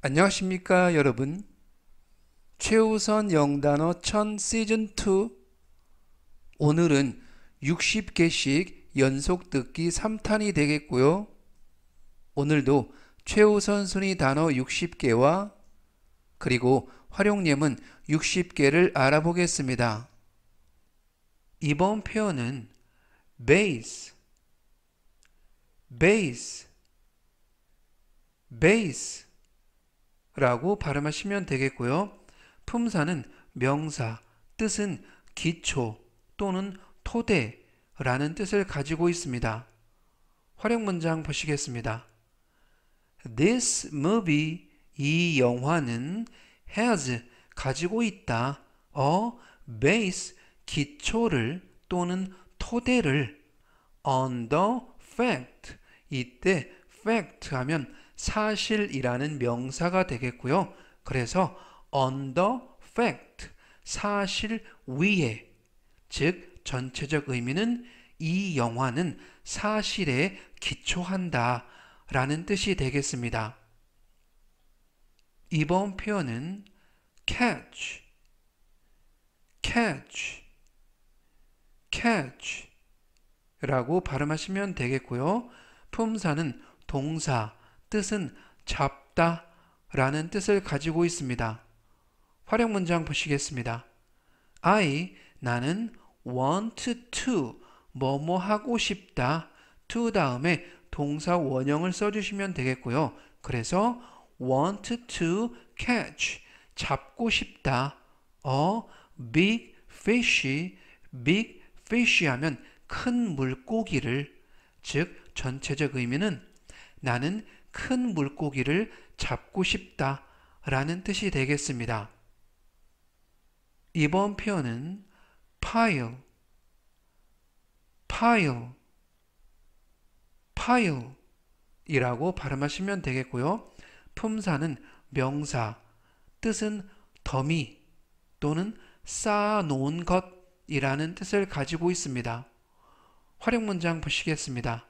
안녕하십니까 여러분 최우선 영단어 1000 시즌2 오늘은 60개씩 연속 듣기 3탄이 되겠고요 오늘도 최우선순위 단어 60개와 그리고 활용예문 60개를 알아보겠습니다 이번 표현은 base base base 라고 발음하시면 되겠고요. 품사는 명사, 뜻은 기초 또는 토대라는 뜻을 가지고 있습니다. 활용 문장 보시겠습니다. This movie, 이 영화는 has, 가지고 있다, a 어, base, 기초를 또는 토대를 on the fact, 이때 fact 하면 사실이라는 명사가 되겠고요. 그래서 u n d e fact, 사실 위에, 즉 전체적 의미는 이 영화는 사실에 기초한다 라는 뜻이 되겠습니다. 이번 표현은 catch, catch, catch 라고 발음하시면 되겠고요. 품사는 동사, 뜻은 잡다 라는 뜻을 가지고 있습니다. 활용 문장 보시겠습니다. I, 나는 want to, 뭐뭐 하고 싶다, to 다음에 동사 원형을 써주시면 되겠고요. 그래서 want to catch, 잡고 싶다, a big fish, big fish 하면 큰 물고기를, 즉 전체적 의미는 나는 큰 물고기를 잡고 싶다 라는 뜻이 되겠습니다. 이번 표현은 pile, pile, pile 이라고 발음하시면 되겠고요. 품사는 명사, 뜻은 더미 또는 쌓아놓은 것이라는 뜻을 가지고 있습니다. 활용 문장 보시겠습니다.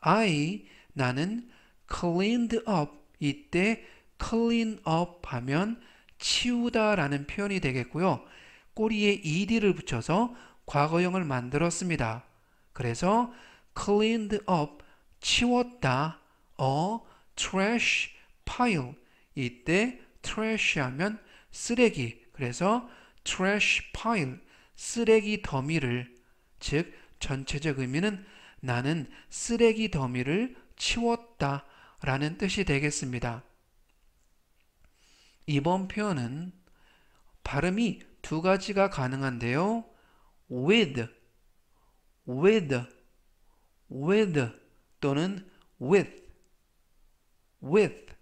I, 나는 cleaned up 이때 clean up 하면 치우다 라는 표현이 되겠고요. 꼬리에 ed를 붙여서 과거형을 만들었습니다. 그래서 cleaned up 치웠다 o trash pile 이때 trash 하면 쓰레기 그래서 trash pile 쓰레기 더미를 즉 전체적 의미는 나는 쓰레기 더미를 치웠다 라는 뜻이 되겠습니다. 이번 표현은 발음이 두 가지가 가능한데요. with, with, with 또는 with, with,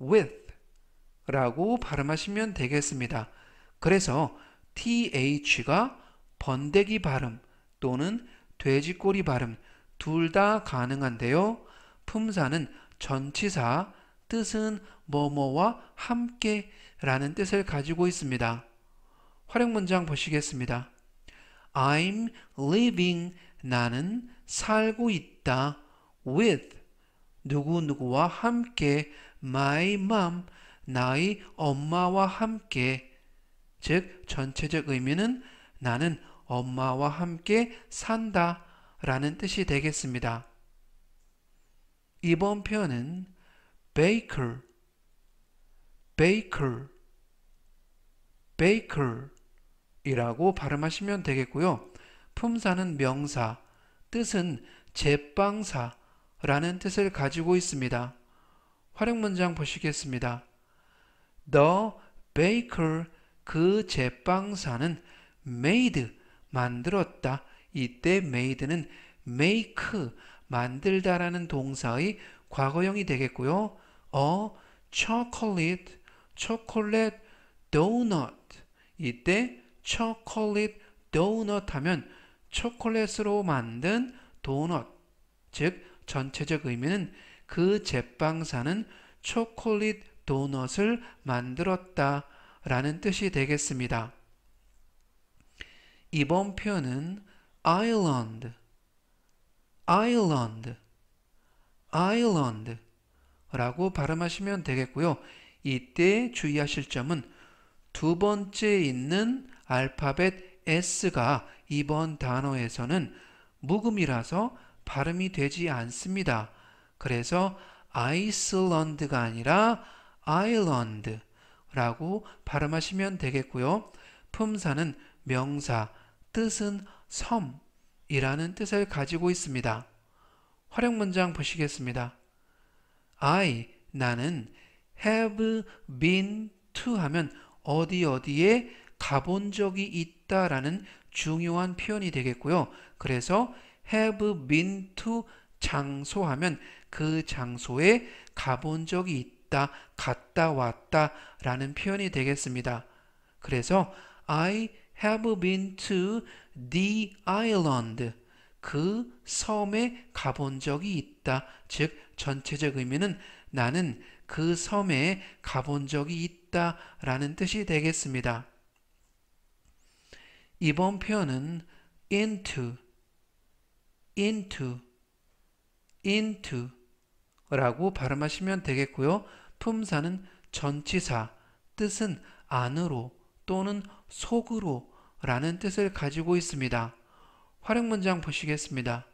with 라고 발음하시면 되겠습니다. 그래서 th가 번데기 발음 또는 돼지꼬리 발음 둘 다 가능한데요. 품사는 전치사, 뜻은 뭐뭐와 함께 라는 뜻을 가지고 있습니다. 활용 문장 보시겠습니다. I'm living 나는 살고 있다 with 누구누구와 함께 my mom 나의 엄마와 함께 즉 전체적 의미는 나는 엄마와 함께 산다 라는 뜻이 되겠습니다. 이번 표현은 baker, baker, baker 이라고 발음하시면 되겠고요. 품사는 명사, 뜻은 제빵사라는 뜻을 가지고 있습니다. 활용 문장 보시겠습니다. The baker 그 제빵사는 made 만들었다. 이때 made는 make 만들다라는 동사의 과거형이 되겠고요. 어, chocolate, chocolate donut. 이때 chocolate donut 하면 초콜릿으로 만든 도넛. 즉 전체적 의미는 그 제빵사는 초콜릿 도넛을 만들었다 라는 뜻이 되겠습니다. 이번 표현은 island island, island 라고 발음하시면 되겠고요. 이때 주의하실 점은 두 번째 있는 알파벳 S가 이번 단어에서는 묵음이라서 발음이 되지 않습니다. 그래서 아이슬란드가 아니라 아일랜드라고 발음하시면 되겠고요. 품사는 명사, 뜻은 섬, 이라는 뜻을 가지고 있습니다. 활용 문장 보시겠습니다. I, 나는 have been to 하면 어디 어디에 가본 적이 있다라는 중요한 표현이 되겠고요. 그래서 have been to 장소 하면 그 장소에 가본 적이 있다, 갔다 왔다 라는 표현이 되겠습니다. 그래서 I have been to the island. 그 섬에 가본 적이 있다. 즉 전체적 의미는 나는 그 섬에 가본 적이 있다 라는 뜻이 되겠습니다. 이번 표현은 into, into, into 라고 발음하시면 되겠고요. 품사는 전치사, 뜻은 안으로, 또는 속으로 라는 뜻을 가지고 있습니다. 활용 문장 보시겠습니다.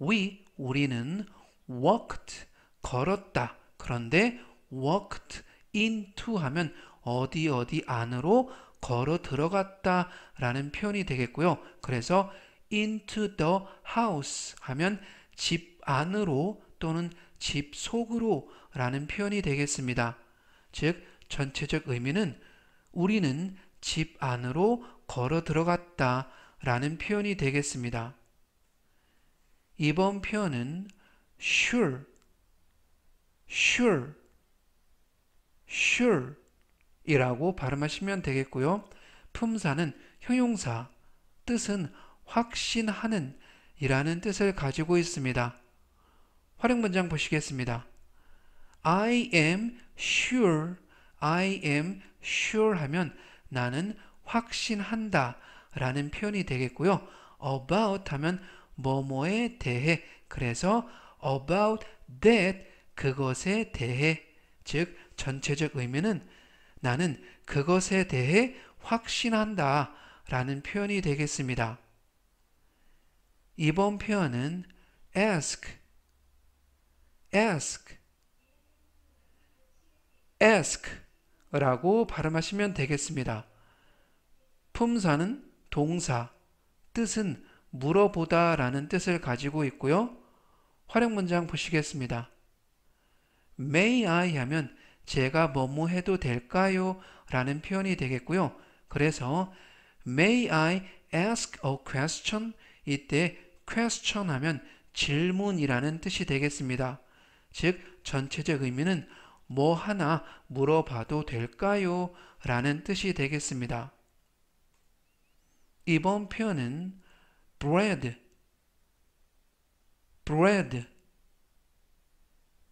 We, 우리는 walked, 걸었다. 그런데 walked into 하면 어디 어디 안으로 걸어 들어갔다 라는 표현이 되겠고요. 그래서 into the house 하면 집 안으로 또는 집 속으로 라는 표현이 되겠습니다. 즉, 전체적 의미는 우리는 집 안으로 걸어 들어갔다 라는 표현이 되겠습니다. 이번 표현은 sure, sure, sure 이라고 발음하시면 되겠고요. 품사는 형용사, 뜻은 확신하는 이라는 뜻을 가지고 있습니다. 활용 문장 보시겠습니다. I am sure, I am sure 하면 나는 확신한다 라는 표현이 되겠고요. about 하면 뭐뭐에 대해 그래서 about that 그것에 대해 즉 전체적 의미는 나는 그것에 대해 확신한다 라는 표현이 되겠습니다. 이번 표현은 ask, ask, ask 라고 발음하시면 되겠습니다. 품사는 동사, 뜻은 물어보다 라는 뜻을 가지고 있고요. 활용 문장 보시겠습니다. May I 하면 제가 뭐 뭐 해도 될까요? 라는 표현이 되겠고요. 그래서 May I ask a question? 이때 question 하면 질문이라는 뜻이 되겠습니다. 즉 전체적 의미는 뭐 하나 물어봐도 될까요? 라는 뜻이 되겠습니다. 이번 표현은 bread, bread,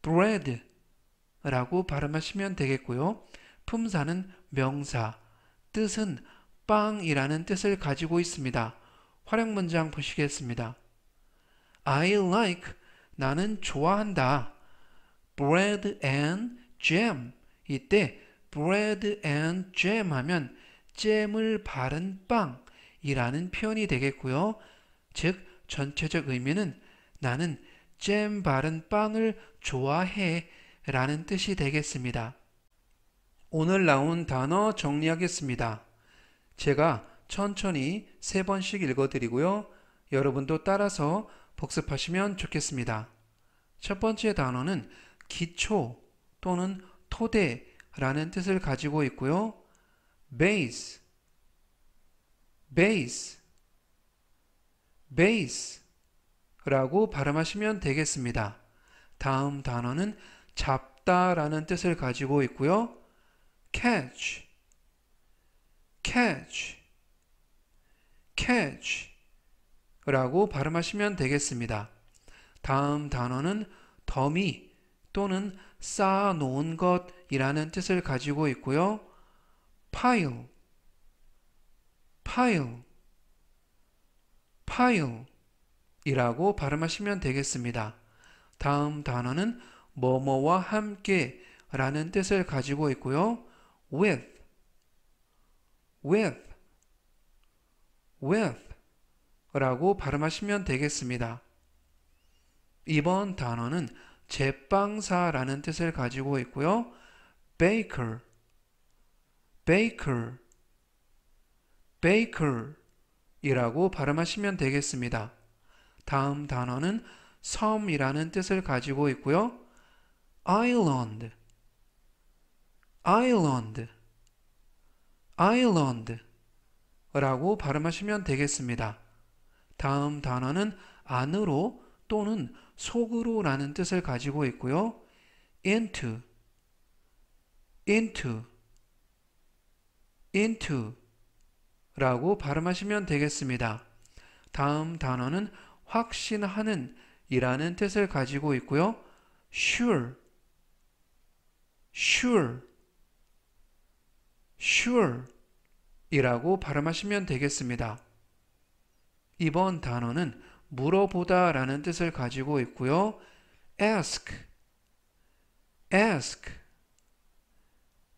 bread 라고 발음하시면 되겠고요. 품사는 명사, 뜻은 빵이라는 뜻을 가지고 있습니다. 활용 문장 보시겠습니다. I like 나는 좋아한다. bread and jam 이때 bread and jam 하면 잼을 바른 빵이라는 표현이 되겠고요. 즉 전체적 의미는 나는 잼 바른 빵을 좋아해 라는 뜻이 되겠습니다. 오늘 나온 단어 정리하겠습니다. 제가 천천히 세 번씩 읽어드리고요. 여러분도 따라서 복습하시면 좋겠습니다. 첫 번째 단어는 기초 또는 토대라는 뜻을 가지고 있고요. base, base, base 라고 발음하시면 되겠습니다. 다음 단어는 잡다 라는 뜻을 가지고 있고요. catch, catch, catch 라고 발음하시면 되겠습니다. 다음 단어는 더미 또는 쌓아 놓은 것이라는 뜻을 가지고 있고요. pile, pile, pile 이라고 발음하시면 되겠습니다. 다음 단어는 뭐뭐와 함께 라는 뜻을 가지고 있고요. with, with, with 라고 발음하시면 되겠습니다. 이번 단어는 제빵사라는 뜻을 가지고 있고요. baker, baker, baker 이라고 발음하시면 되겠습니다. 다음 단어는 섬이라는 뜻을 가지고 있고요. island, island, island 라고 발음하시면 되겠습니다. 다음 단어는 안으로 또는 속으로라는 뜻을 가지고 있고요. into, into, into 라고 발음하시면 되겠습니다. 다음 단어는 확신하는 이라는 뜻을 가지고 있고요. sure, sure, sure 이라고 발음하시면 되겠습니다. 이번 단어는 물어보다 라는 뜻을 가지고 있고요. ask, ask,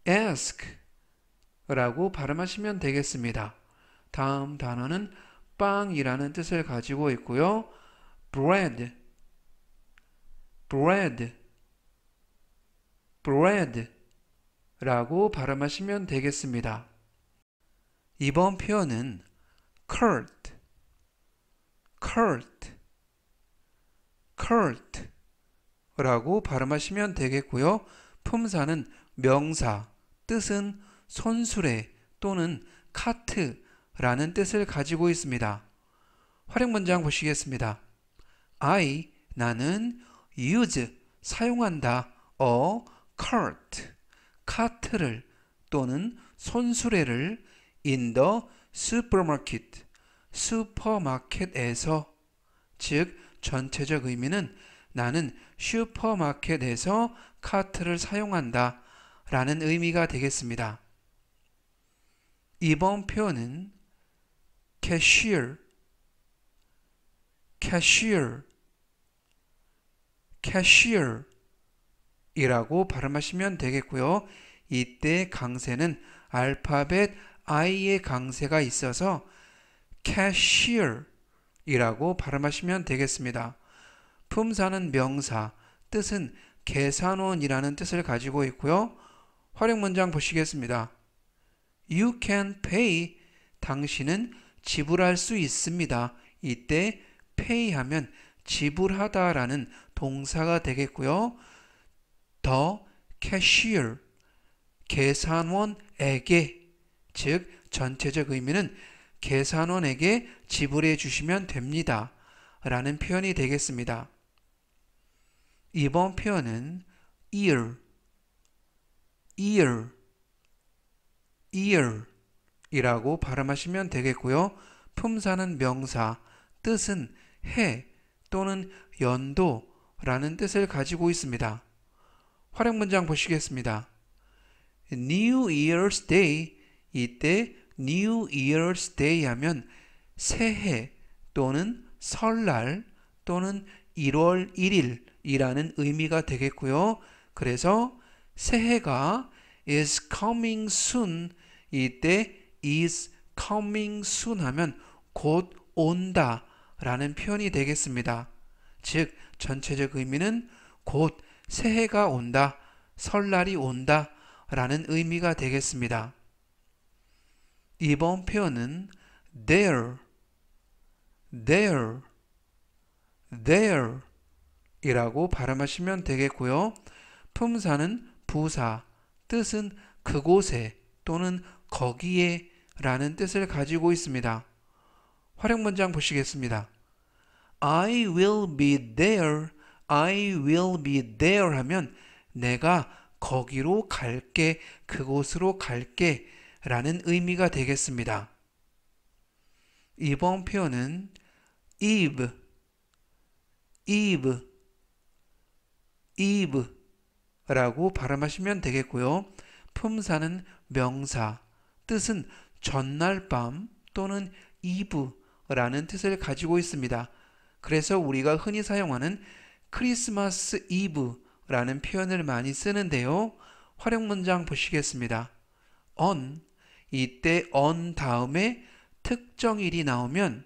ask 라고 발음하시면 되겠습니다. 다음 단어는 빵이라는 뜻을 가지고 있고요. bread, bread, bread 라고 발음하시면 되겠습니다. 이번 표현은 curt, cult, cult라고 발음하시면 되겠고요. 품사는 명사, 뜻은 손수레 또는 카트라는 뜻을 가지고 있습니다. 활용 문장 보시겠습니다. I 나는 use 사용한다 어 cart 카트를 또는 손수레를 in the supermarket 슈퍼마켓에서 즉 전체적 의미는 나는 슈퍼마켓에서 카트를 사용한다 라는 의미가 되겠습니다. 이번 표현은 cashier, cashier, cashier 이라고 발음하시면 되겠고요. 이때 강세는 알파벳 I의 강세가 있어서 cashier이라고 발음하시면 되겠습니다. 품사는 명사, 뜻은 계산원이라는 뜻을 가지고 있고요. 활용 문장 보시겠습니다. You can pay. 당신은 지불할 수 있습니다. 이때 pay 하면 지불하다라는 동사가 되겠고요. 더 cashier 계산원에게 즉 전체적 의미는 계산원에게 지불해 주시면 됩니다. 라는 표현이 되겠습니다. 이번 표현은 ear, ear, ear 이라고 발음하시면 되겠고요. 품사는 명사, 뜻은 해 또는 연도라는 뜻을 가지고 있습니다. 활용 문장 보시겠습니다. New Year's Day 이때 New Year's Day 하면 새해 또는 설날 또는 1월 1일이라는 의미가 되겠고요. 그래서 새해가 is coming soon 이때 is coming soon 하면 곧 온다 라는 표현이 되겠습니다. 즉 전체적 의미는 곧 새해가 온다, 설날이 온다 라는 의미가 되겠습니다. 이번 표현은 there, there, there 이라고 발음하시면 되겠고요. 품사는 부사, 뜻은 그곳에 또는 거기에 라는 뜻을 가지고 있습니다. 활용 문장 보시겠습니다. I will be there. I will be there 하면 내가 거기로 갈게. 그곳으로 갈게. 라는 의미가 되겠습니다. 이번 표현은 Eve, Eve, Eve 라고 발음하시면 되겠고요. 품사는 명사, 뜻은 전날 밤 또는 이브 라는 뜻을 가지고 있습니다. 그래서 우리가 흔히 사용하는 크리스마스 이브 라는 표현을 많이 쓰는데요. 활용 문장 보시겠습니다. on 이때 on 다음에 특정일이 나오면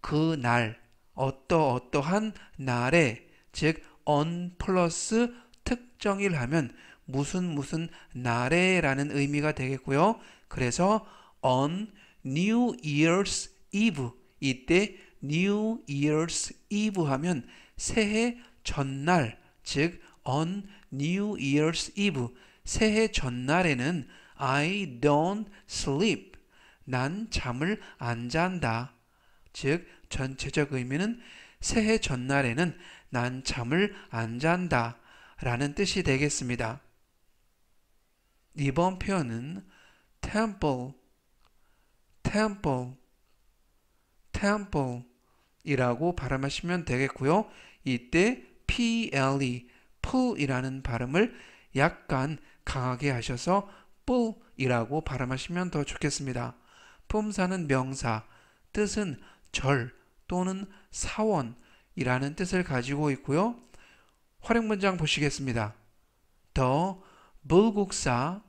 그 날, 어떠 어떠한 날에 즉 on 플러스 특정일 하면 무슨 무슨 날에라는 의미가 되겠고요. 그래서 on New Year's Eve 이때 New Year's Eve 하면 새해 전날 즉 on New Year's Eve 새해 전날에는 I don't sleep. 난 잠을 안 잔다. 즉 전체적 의미는 새해 전날에는 난 잠을 안 잔다 라는 뜻이 되겠습니다. 이번 표현은 temple, temple, temple 이라고 발음하시면 되겠고요. 이때 ple, p e, 이라는 발음을 약간 강하게 하셔서 f 이라고 발음하시면 더 좋겠습니다. 품사는 명사, 뜻은 절 또는 사원이라는 뜻을 가지고 있고요. 활용 문장 보시겠습니다. 더 불국사,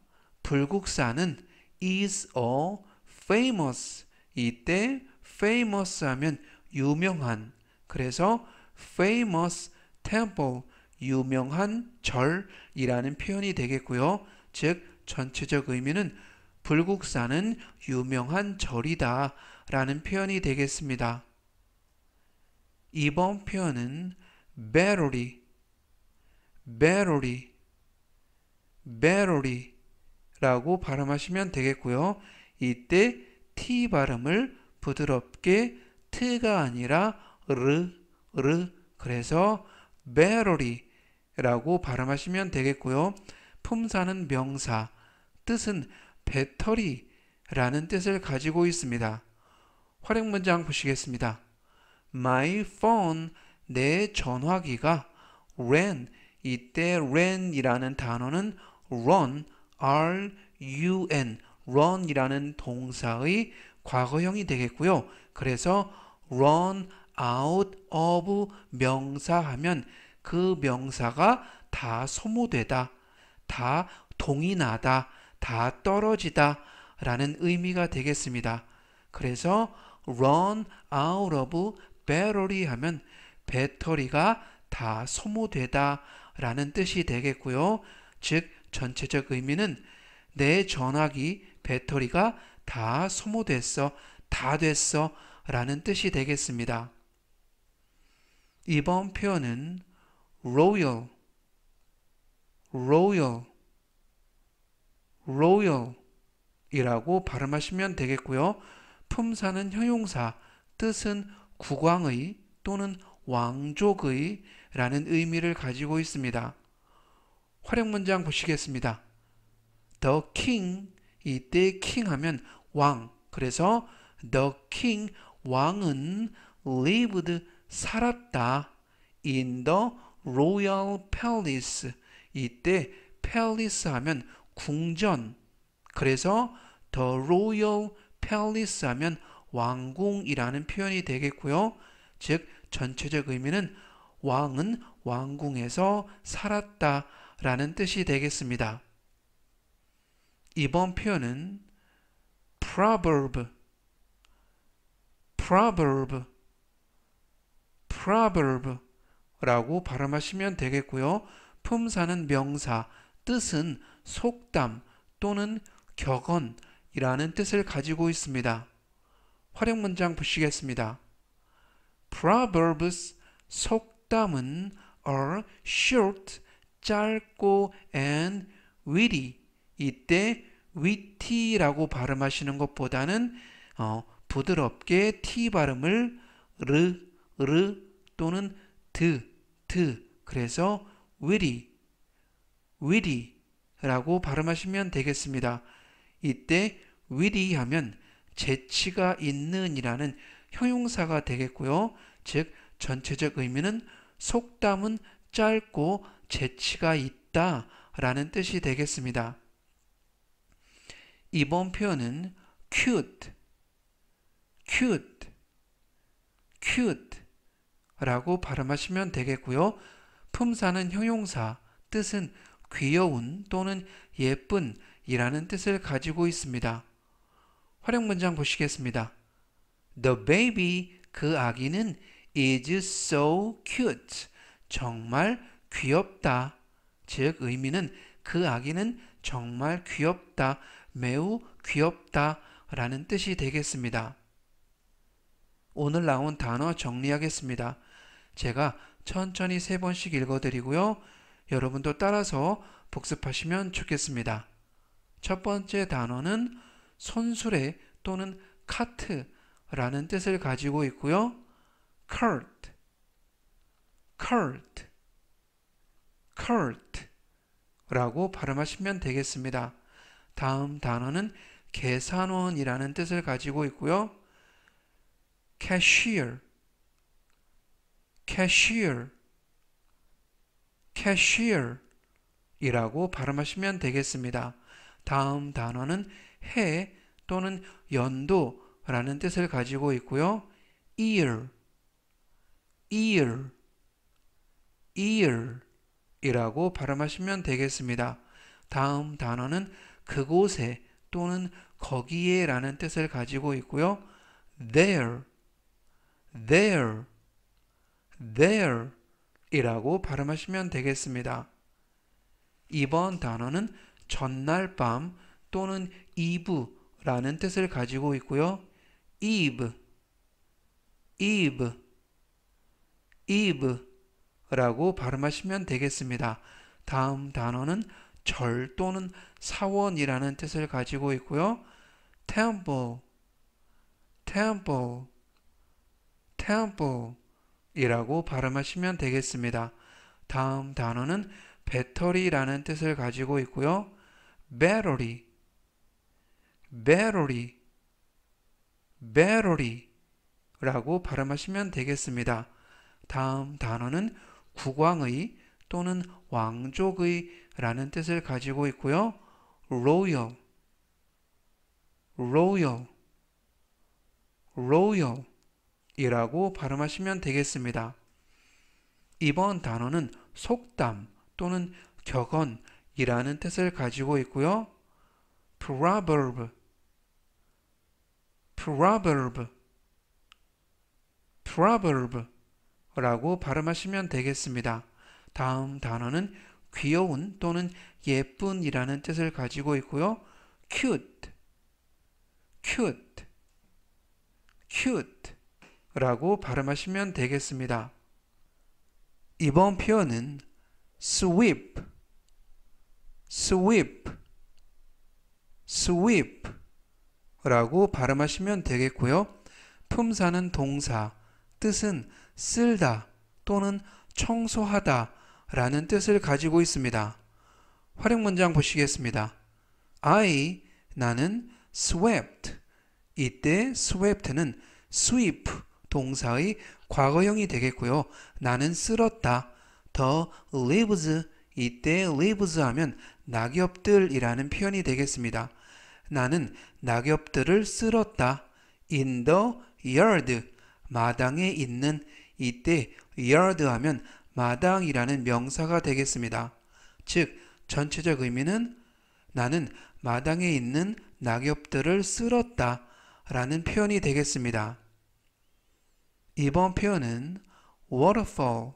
불국사는 is a famous 이때 famous 하면 유명한 그래서 famous temple 유명한 절이라는 표현이 되겠고요. 즉 전체적 의미는 불국사는 유명한 절이다 라는 표현이 되겠습니다. 이번 표현은 배로리, 배로리, 배로리 라고 발음하시면 되겠고요. 이때 T 발음을 부드럽게 트가 아니라 르, 르 그래서 배로리 라고 발음하시면 되겠고요. 품사는 명사, 뜻은 배터리라는 뜻을 가지고 있습니다. 활용 문장 보시겠습니다. My phone 내 전화기가 ran 이때 ran이라는 단어는 run r u n run이라는 동사의 과거형이 되겠고요. 그래서 run out of 명사하면 그 명사가 다 소모되다, 다 동인하다 다 떨어지다 라는 의미가 되겠습니다. 그래서 run out of battery 하면 배터리가 다 소모되다 라는 뜻이 되겠고요. 즉 전체적 의미는 내 전화기 배터리가 다 소모됐어 다 됐어 라는 뜻이 되겠습니다. 이번 표현은 royal royal royal이라고 발음하시면 되겠고요. 품사는 형용사, 뜻은 국왕의 또는 왕족의 라는 의미를 가지고 있습니다. 활용 문장 보시겠습니다. The king 이때 king 하면 왕. 그래서 the king 왕은 lived 살았다 in the royal palace 이때 palace 하면 궁전 그래서 the royal palace 하면 왕궁이라는 표현이 되겠고요. 즉 전체적 의미는 왕은 왕궁에서 살았다 라는 뜻이 되겠습니다. 이번 표현은 proverb, proverb, proverb 라고 발음하시면 되겠고요. 품사는 명사, 뜻은 속담 또는 격언이라는 뜻을 가지고 있습니다. 활용 문장 보시겠습니다. Proverbs 속담은 are short, 짧고 and witty. 이때 witty라고 발음하시는 것보다는 어, 부드럽게 t 발음을 르, 르 또는 드, 드 그래서 witty, witty 라고 발음하시면 되겠습니다. 이때 위리하면 재치가 있는 이라는 형용사가 되겠고요. 즉 전체적 의미는 속담은 짧고 재치가 있다 라는 뜻이 되겠습니다. 이번 표현은 cute, cute, cute 라고 발음하시면 되겠고요. 품사는 형용사, 뜻은 귀여운 또는 예쁜 이라는 뜻을 가지고 있습니다. 활용 문장 보시겠습니다. The baby, 그 아기는 is so cute. 정말 귀엽다. 즉 의미는 그 아기는 정말 귀엽다. 매우 귀엽다. 라는 뜻이 되겠습니다. 오늘 나온 단어 정리하겠습니다. 제가 천천히 세 번씩 읽어드리고요. 여러분도 따라서 복습하시면 좋겠습니다. 첫 번째 단어는 손수레 또는 카트라는 뜻을 가지고 있고요. cart, cart, cart 라고 발음하시면 되겠습니다. 다음 단어는 계산원이라는 뜻을 가지고 있고요. cashier, cashier cashier이라고 발음하시면 되겠습니다. 다음 단어는 해 또는 연도라는 뜻을 가지고 있고요. e a r e a r e a r 이라고 발음하시면 되겠습니다. 다음 단어는 그곳에 또는 거기에 라는 뜻을 가지고 있고요. there, there, there 이라고 발음하시면 되겠습니다. 이번 단어는 전날 밤 또는 이브라는 뜻을 가지고 있고요. 이브, 이브, 이브라고 발음하시면 되겠습니다. 다음 단어는 절 또는 사원이라는 뜻을 가지고 있고요. temple, temple, temple 이라고 발음하시면 되겠습니다. 다음 단어는 배터리라는 뜻을 가지고 있고요. battery, b a 라고 발음하시면 되겠습니다. 다음 단어는 국왕의 또는 왕족의 라는 뜻을 가지고 있고요. royal, royal, royal 이라고 발음하시면 되겠습니다. 이번 단어는 속담 또는 격언이라는 뜻을 가지고 있고요. proverb, proverb, proverb라고 발음하시면 되겠습니다. 다음 단어는 귀여운 또는 예쁜이라는 뜻을 가지고 있고요. cute, cute, cute 라고 발음하시면 되겠습니다. 이번 표현은 sweep, sweep, sweep 라고 발음하시면 되겠고요. 품사는 동사, 뜻은 쓸다 또는 청소하다 라는 뜻을 가지고 있습니다. 활용 문장 보시겠습니다. I, 나는 swept. 이때 s w e p t 는 sweep 동사의 과거형이 되겠고요. 나는 쓸었다. 더 lives 이때 lives 하면 낙엽들이라는 표현이 되겠습니다. 나는 낙엽들을 쓸었다. in the yard 마당에 있는 이때 yard 하면 마당이라는 명사가 되겠습니다. 즉 전체적 의미는 나는 마당에 있는 낙엽들을 쓸었다 라는 표현이 되겠습니다. 이번 표현은 waterfall,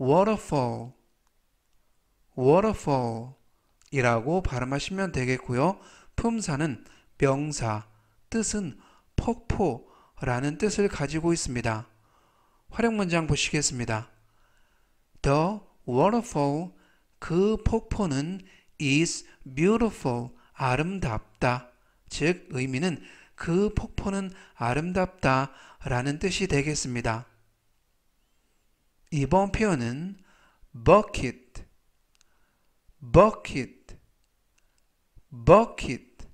waterfall, waterfall 이라고 발음하시면 되겠고요. 품사는 명사, 뜻은 폭포라는 뜻을 가지고 있습니다. 활용 문장 보시겠습니다. The waterfall, 그 폭포는 is beautiful, 아름답다. 즉 의미는 그 폭포는 아름답다 라는 뜻이 되겠습니다. 이번 표현은 bucket, bucket, bucket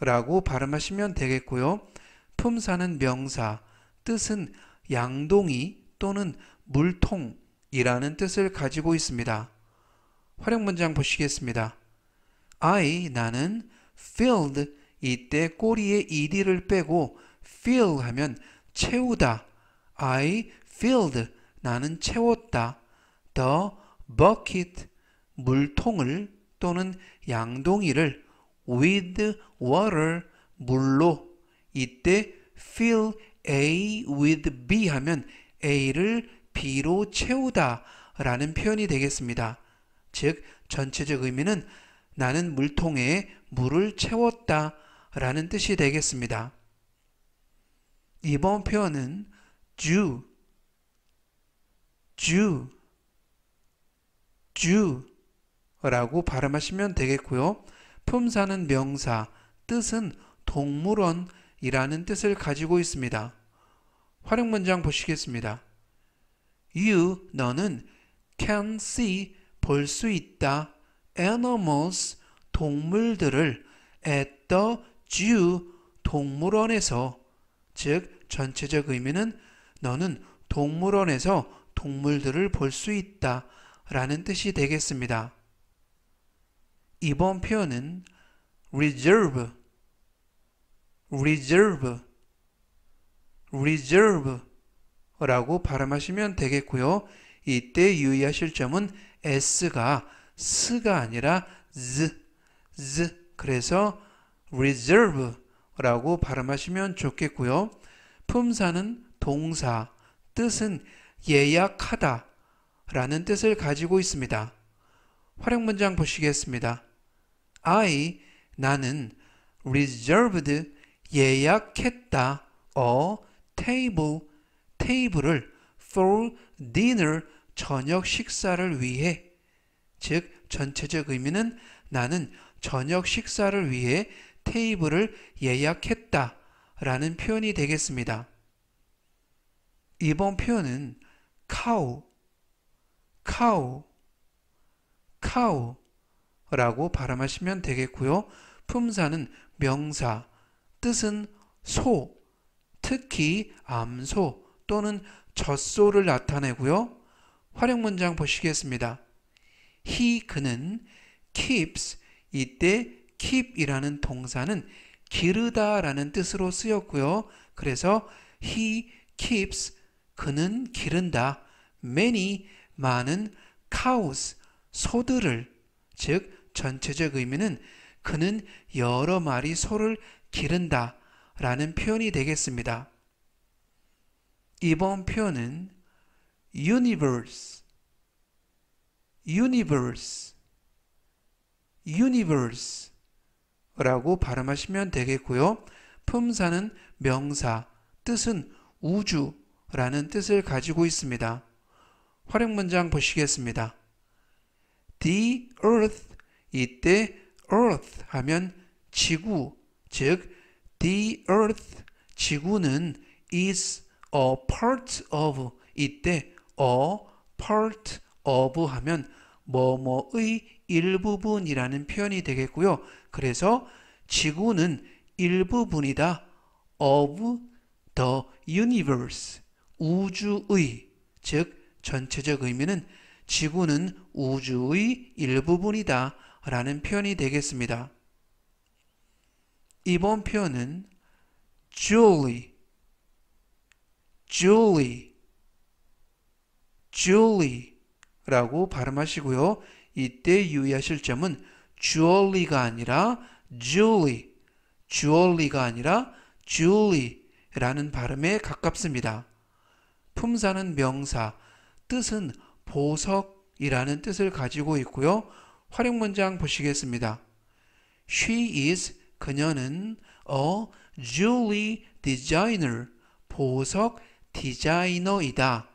라고 발음하시면 되겠고요. 품사는 명사, 뜻은 양동이 또는 물통이라는 뜻을 가지고 있습니다. 활용 문장 보시겠습니다. I, 나는 filled 이때 꼬리에 ed를 빼고 fill 하면 채우다. I filled 나는 채웠다. The bucket 물통을 또는 양동이를 with water 물로 이때 fill A with B 하면 A를 B로 채우다 라는 표현이 되겠습니다. 즉 전체적 의미는 나는 물통에 물을 채웠다 라는 뜻이 되겠습니다. 이번 표현은 Jew, 라고 발음하시면 되겠고요. 품사는 명사, 뜻은 동물원이라는 뜻을 가지고 있습니다. 활용 문장 보시겠습니다. You, 너는 can see, 볼 수 있다, animals, 동물들을 at the 지우 동물원에서 즉 전체적 의미는 너는 동물원에서 동물들을 볼 수 있다 라는 뜻이 되겠습니다. 이번 표현은 reserve, reserve, reserve 라고 발음하시면 되겠고요. 이때 유의하실 점은 s가 스가 아니라 z, z 그래서 reserve라고 발음하시면 좋겠고요. 품사는 동사, 뜻은 예약하다 라는 뜻을 가지고 있습니다. 활용 문장 보시겠습니다. I, 나는 reserved 예약했다 a 어, table, 테이블을 for dinner 저녁 식사를 위해 즉 전체적 의미는 나는 저녁 식사를 위해 테이블을 예약했다 라는 표현이 되겠습니다. 이번 표현은 카우, 카우, 카우 라고 발음하시면 되겠고요. 품사는 명사, 뜻은 소, 특히 암소 또는 젖소를 나타내고요. 활용 문장 보시겠습니다. he, 그는 keeps 이때 keep이라는 동사는 기르다라는 뜻으로 쓰였고요. 그래서 he keeps 그는 기른다. many 많은 cows 소들을 즉 전체적 의미는 그는 여러 마리 소를 기른다 라는 표현이 되겠습니다. 이번 표현은 universe universe universe 라고 발음하시면 되겠고요. 품사는 명사, 뜻은 우주라는 뜻을 가지고 있습니다. 활용 문장 보시겠습니다. The earth 이때 earth 하면 지구 즉 the earth 지구는 is a part of 이때 a part of 하면 뭐뭐의 일부분이라는 표현이 되겠고요. 그래서 지구는 일부분이다. of the universe. 우주의 즉 전체적 의미는 지구는 우주의 일부분이다 라는 표현이 되겠습니다. 이번 표현은 Julie, Julie, Julie 라고 발음하시고요. 이때 유의하실 점은 주얼리가 아니라 줄리, 주얼리가 아니라 줄리라는 발음에 가깝습니다. 품사는 명사, 뜻은 보석이라는 뜻을 가지고 있고요. 활용 문장 보시겠습니다. She is 그녀는 a jewelry designer 보석 디자이너이다.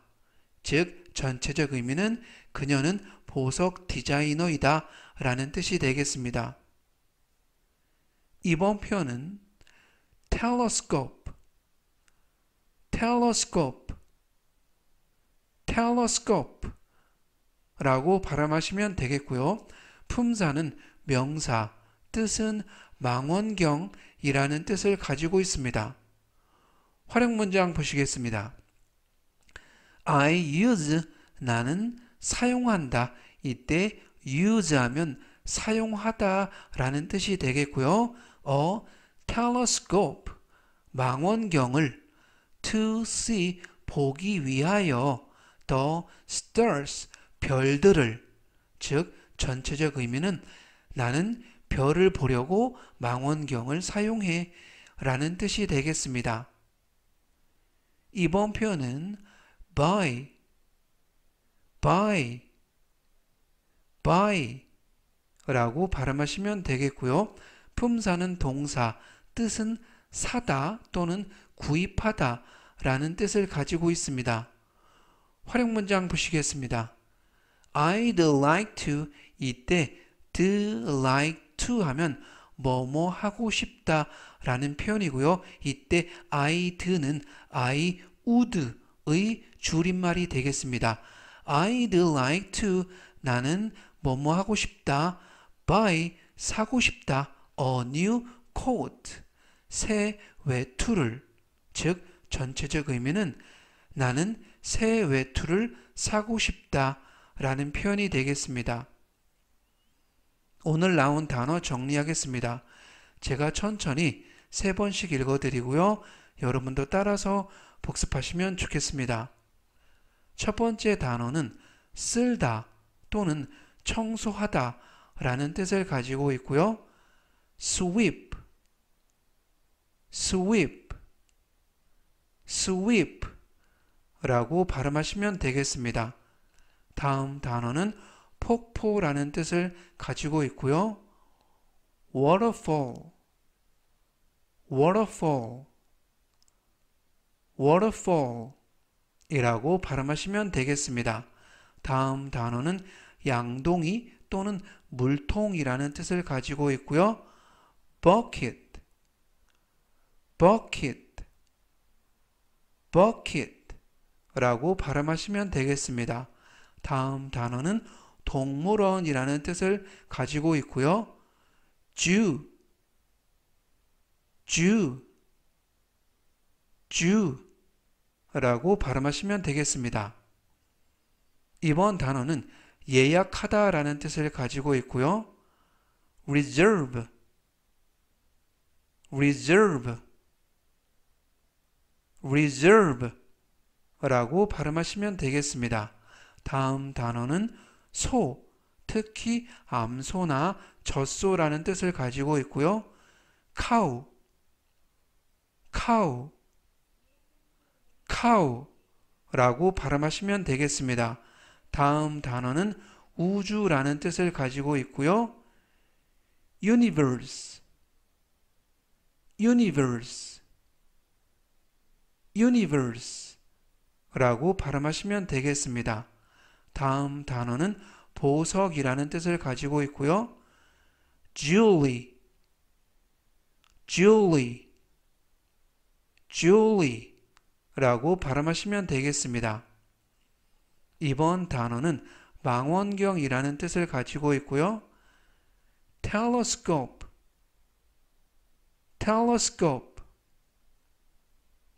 즉 전체적 의미는 그녀는 보석 디자이너이다 라는 뜻이 되겠습니다. 이번 표현은 telescope, telescope, telescope 라고 발음하시면 되겠고요. 품사는 명사, 뜻은 망원경이라는 뜻을 가지고 있습니다. 활용 문장 보시겠습니다. I use 나는 사용한다. 이때 use 하면 사용하다 라는 뜻이 되겠고요. 어, telescope, 망원경을 to see, 보기 위하여 the stars, 별들을 즉 전체적 의미는 나는 별을 보려고 망원경을 사용해 라는 뜻이 되겠습니다. 이번 표현은 by buy, b y 라고 발음하시면 되겠고요. 품사는 동사, 뜻은 사다 또는 구입하다 라는 뜻을 가지고 있습니다. 활용 문장 보시겠습니다. I'd like to 이때 d like to 하면 뭐뭐 하고 싶다 라는 표현이고요. 이때 I'd는 I would의 줄임말이 되겠습니다. I'd like to 나는 뭐뭐 하고 싶다. buy 사고 싶다. a new coat 새 외투를 즉 전체적 의미는 나는 새 외투를 사고 싶다 라는 표현이 되겠습니다. 오늘 나온 단어 정리하겠습니다. 제가 천천히 세 번씩 읽어드리고요. 여러분도 따라서 복습하시면 좋겠습니다. 첫 번째 단어는 쓸다 또는 청소하다 라는 뜻을 가지고 있고요. sweep, sweep, sweep 라고 발음하시면 되겠습니다. 다음 단어는 폭포라는 뜻을 가지고 있고요. waterfall, waterfall, waterfall 이라고 발음하시면 되겠습니다. 다음 단어는 양동이 또는 물통이라는 뜻을 가지고 있고요. bucket, bucket, bucket 라고 발음하시면 되겠습니다. 다음 단어는 동물원이라는 뜻을 가지고 있고요. 주, 주, 주 라고 발음하시면 되겠습니다. 이번 단어는 예약하다 라는 뜻을 가지고 있고요. reserve, reserve, reserve 라고 발음하시면 되겠습니다. 다음 단어는 소, 특히 암소나 젖소라는 뜻을 가지고 있고요. cow, cow, 카우라고 발음하시면 되겠습니다. 다음 단어는 우주라는 뜻을 가지고 있고요. universe universe universe 라고 발음하시면 되겠습니다. 다음 단어는 보석이라는 뜻을 가지고 있고요. jewelry jewelry jewelry 라고 발음하시면 되겠습니다. 이번 단어는 망원경이라는 뜻을 가지고 있고요. telescope, telescope,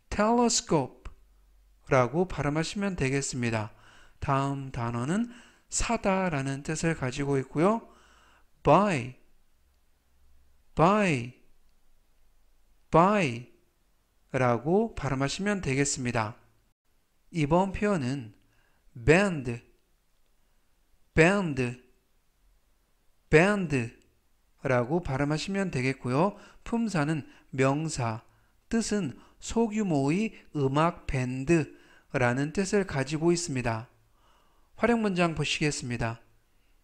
telescope 라고 발음하시면 되겠습니다. 다음 단어는 사다 라는 뜻을 가지고 있고요. buy, buy, buy 라고 발음하시면 되겠습니다. 이번 표현은 bend, bend, bend 라고 발음하시면 되겠고요. 품사는 명사, 뜻은 소규모의 음악 밴드라는 뜻을 가지고 있습니다. 활용 문장 보시겠습니다.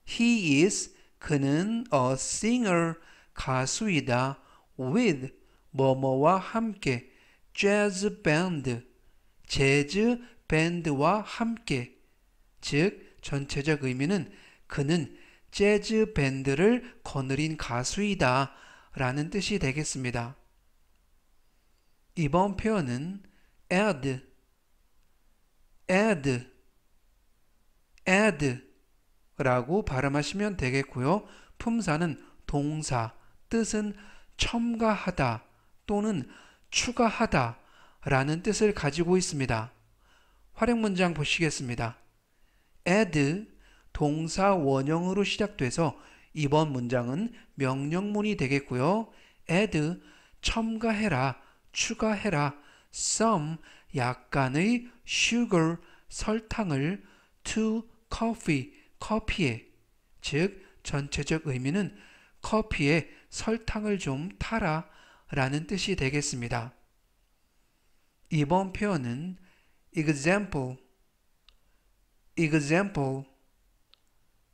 He is 그는 a singer 가수이다 with 뭐뭐와 함께 재즈 밴드, 재즈 밴드와 함께 즉 전체적 의미는 그는 재즈 밴드를 거느린 가수이다 라는 뜻이 되겠습니다. 이번 표현은 add, add, add 라고 발음하시면 되겠고요. 품사는 동사, 뜻은 첨가하다 또는 추가하다 라는 뜻을 가지고 있습니다. 활용 문장 보시겠습니다. add 동사 원형으로 시작돼서 이번 문장은 명령문이 되겠고요. add 첨가해라, 추가해라, some 약간의 sugar 설탕을 to coffee 커피에 즉 전체적 의미는 커피에 설탕을 좀 타라 라는 뜻이 되겠습니다. 이번 표현은 example, example,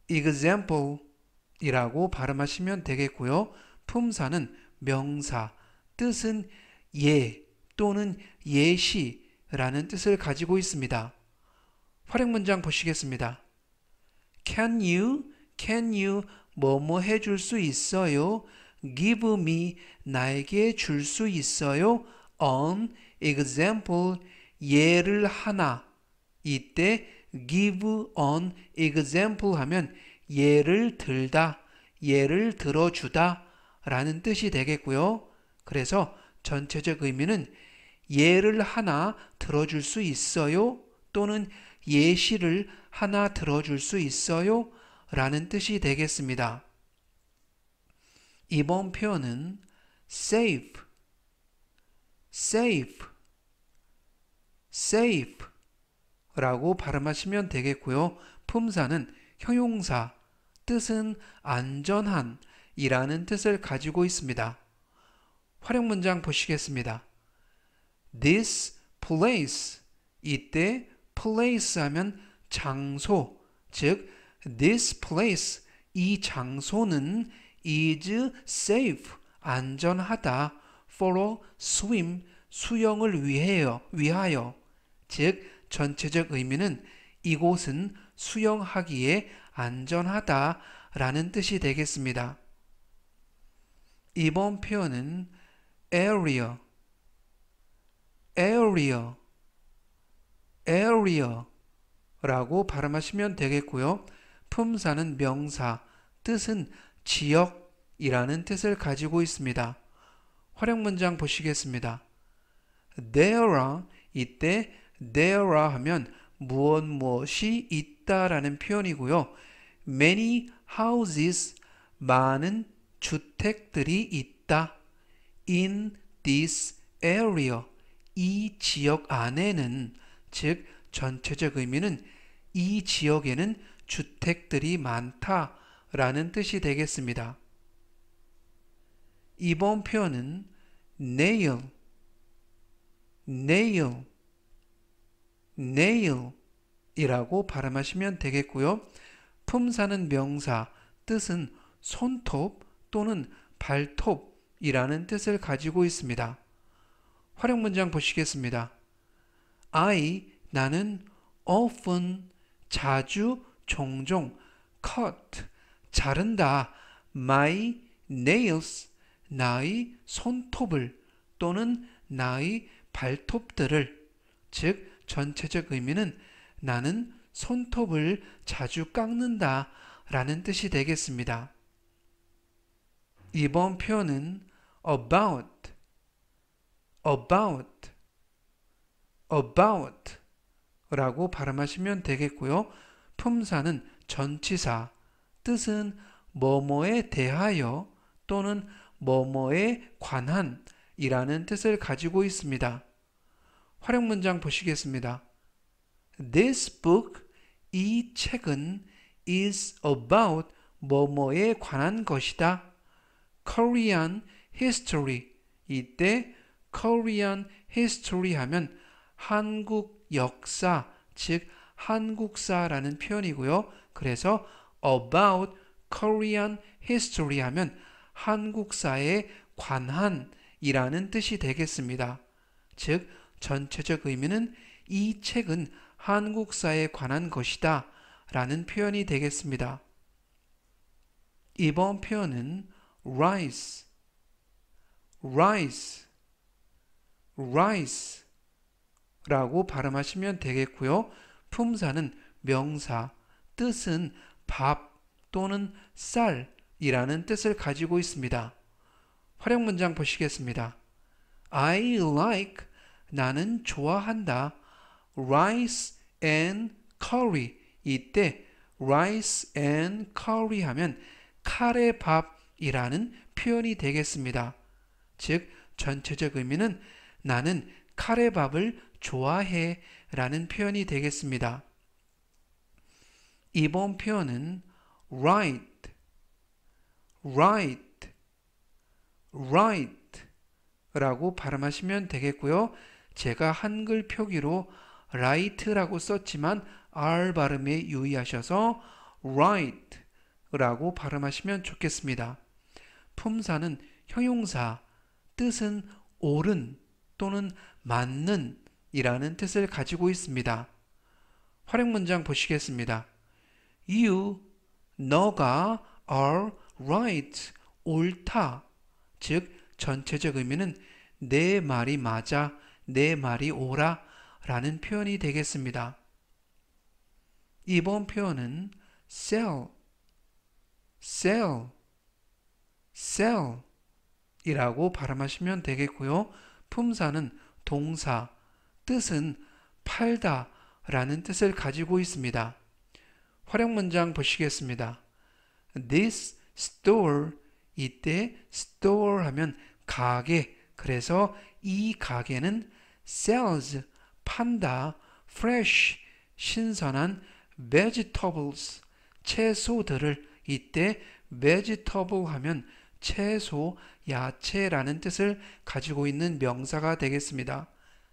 example 이라고 발음하시면 되겠고요. 품사는 명사, 뜻은 예 또는 예시라는 뜻을 가지고 있습니다. 활용 문장 보시겠습니다. Can you, can you 뭐 뭐 해줄 수 있어요? give me 나에게 줄 수 있어요? an example 예를 하나 이때 give an example 하면 예를 들다 예를 들어주다 라는 뜻이 되겠고요. 그래서 전체적 의미는 예를 하나 들어줄 수 있어요? 또는 예시를 하나 들어줄 수 있어요? 라는 뜻이 되겠습니다. 이번 표현은 safe, safe, safe 라고 발음하시면 되겠고요. 품사는 형용사, 뜻은 안전한 이라는 뜻을 가지고 있습니다. 활용 문장 보시겠습니다. This place 이때 place 하면 장소 즉 this place 이 장소는 is safe 안전하다 for a swim 수영을 위하여 위하여 즉 전체적 의미는 이곳은 수영하기에 안전하다라는 뜻이 되겠습니다. 이번 표현은 area area area 라고 발음하시면 되겠고요. 품사는 명사, 뜻은 지역이라는 뜻을 가지고 있습니다. 활용 문장 보시겠습니다. There are 이때 there are 하면 무엇 무엇이 있다라는 표현이고요. Many houses 많은 주택들이 있다. In this area 이 지역 안에는 즉 전체적 의미는 이 지역에는 주택들이 많다 라는 뜻이 되겠습니다. 이번 표현은 nail, nail, nail 이라고 발음하시면 되겠고요. 품사는 명사, 뜻은 손톱 또는 발톱이라는 뜻을 가지고 있습니다. 활용 문장 보시겠습니다. I, 나는 often, 자주, 종종, cut, 자른다. my nails 나의 손톱을 또는 나의 발톱들을 즉 전체적 의미는 나는 손톱을 자주 깎는다 라는 뜻이 되겠습니다. 이번 표현은 about, about, about 라고 발음하시면 되겠고요. 품사는 전치사, 뜻은 뭐뭐에 대하여 또는 뭐뭐에 관한 이라는 뜻을 가지고 있습니다. 활용 문장 보시겠습니다. This book, 이 책은 is about 뭐뭐에 관한 것이다. Korean history. 이때 Korean history 하면 한국 역사, 즉 한국사라는 표현이고요. 그래서 about Korean history 하면 한국사에 관한이라는 뜻이 되겠습니다. 즉 전체적 의미는 이 책은 한국사에 관한 것이다 라는 표현이 되겠습니다. 이번 표현은 rise, rise, rise 라고 발음하시면 되겠고요. 품사는 명사, 뜻은 밥 또는 쌀이라는 뜻을 가지고 있습니다. 활용 문장 보시겠습니다. I like 나는 좋아한다. rice and curry 이때 rice and curry 하면 카레밥이라는 표현이 되겠습니다. 즉 전체적 의미는 나는 카레밥을 좋아해 라는 표현이 되겠습니다. 이번 표현은 right, right, right 라고 발음하시면 되겠고요. 제가 한글 표기로 right라고 썼지만 r 발음에 유의하셔서 right 라고 발음하시면 좋겠습니다. 품사는 형용사, 뜻은 옳은 또는 맞는 이라는 뜻을 가지고 있습니다. 활용 문장 보시겠습니다. you 너가 are right 옳다 즉 전체적 의미는 내 말이 맞아 내 말이 오라 라는 표현이 되겠습니다. 이번 표현은 sell, sell, sell 이라고 발음하시면 되겠고요. 품사는 동사, 뜻은 팔다 라는 뜻을 가지고 있습니다. 활용 문장 보시겠습니다. This store 이때 store 하면 가게 그래서 이 가게는 sells 판다 fresh 신선한 vegetables 채소들을 이때 vegetable 하면 채소, 야채라는 뜻을 가지고 있는 명사가 되겠습니다.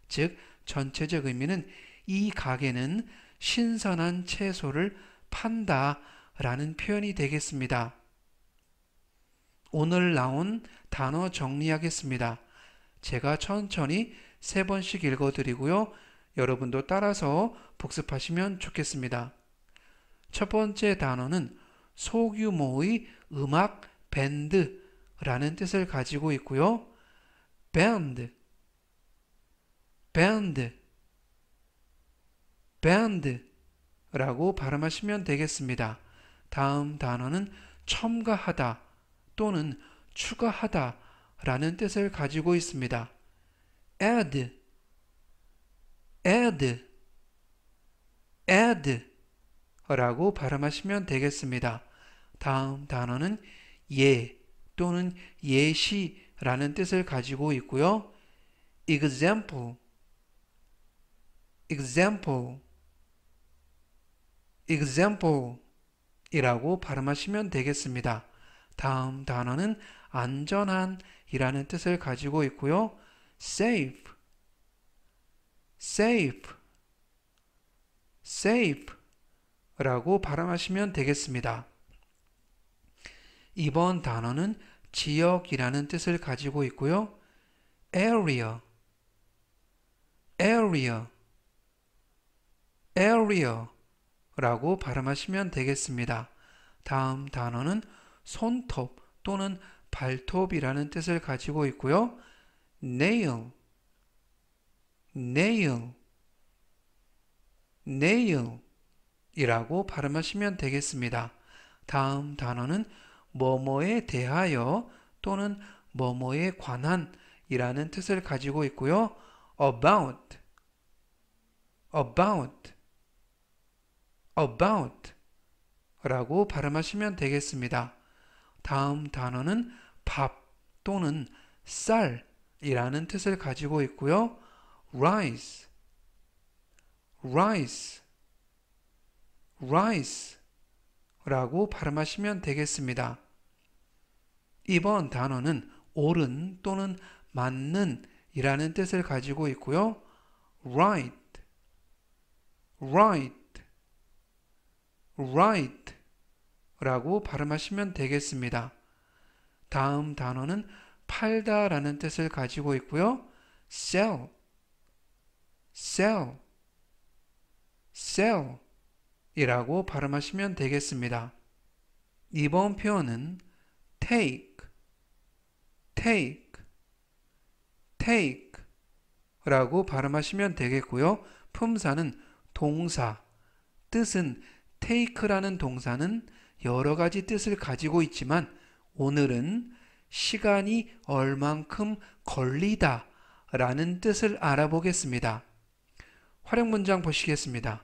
즉 전체적 의미는 이 가게는 신선한 채소를 판다 라는 표현이 되겠습니다. 오늘 나온 단어 정리하겠습니다. 제가 천천히 세 번씩 읽어드리고요. 여러분도 따라서 복습하시면 좋겠습니다. 첫 번째 단어는 소규모의 음악 밴드라는 뜻을 가지고 있고요. 밴드, 밴드, 밴드 라고 발음하시면 되겠습니다. 다음 단어는 첨가하다 또는 추가하다 라는 뜻을 가지고 있습니다. add, add, add 라고 발음하시면 되겠습니다. 다음 단어는 예 또는 예시라는 뜻을 가지고 있고요. example, example, example이라고 발음하시면 되겠습니다. 다음 단어는 안전한 이라는 뜻을 가지고 있고요. safe, safe, safe 라고 발음하시면 되겠습니다. 이번 단어는 지역이라는 뜻을 가지고 있고요. area, area, area 라고 발음하시면 되겠습니다. 다음 단어는 손톱 또는 발톱이라는 뜻을 가지고 있고요. nail, nail, nail 이라고 발음하시면 되겠습니다. 다음 단어는 뭐뭐에 대하여 또는 뭐뭐에 관한 이라는 뜻을 가지고 있고요. about, about about 라고 발음하시면 되겠습니다. 다음 단어는 밥 또는 쌀이라는 뜻을 가지고 있고요. rice, rice, rice 라고 발음하시면 되겠습니다. 이번 단어는 옳은 또는 맞는 이라는 뜻을 가지고 있고요. right, right, right 라고 발음하시면 되겠습니다. 다음 단어는 팔다 라는 뜻을 가지고 있고요. sell, sell, sell 이라고 발음하시면 되겠습니다. 이번 표현은 take, take, take 라고 발음하시면 되겠고요. 품사는 동사, 뜻은 take라는 동사는 여러 가지 뜻을 가지고 있지만 오늘은 시간이 얼만큼 걸리다 라는 뜻을 알아보겠습니다. 활용 문장 보시겠습니다.